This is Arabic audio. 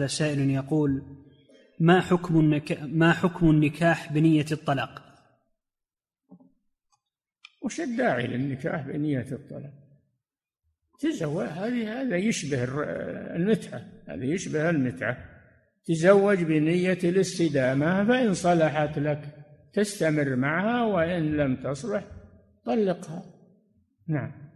هذا سائل يقول ما حكم ما حكم النكاح بنية الطلاق؟ وش الداعي للنكاح بنية الطلاق؟ تزوج هذه هذا يشبه المتعة هذا يشبه المتعة تزوج بنية الاستدامة فإن صلحت لك تستمر معها وإن لم تصلح طلقها نعم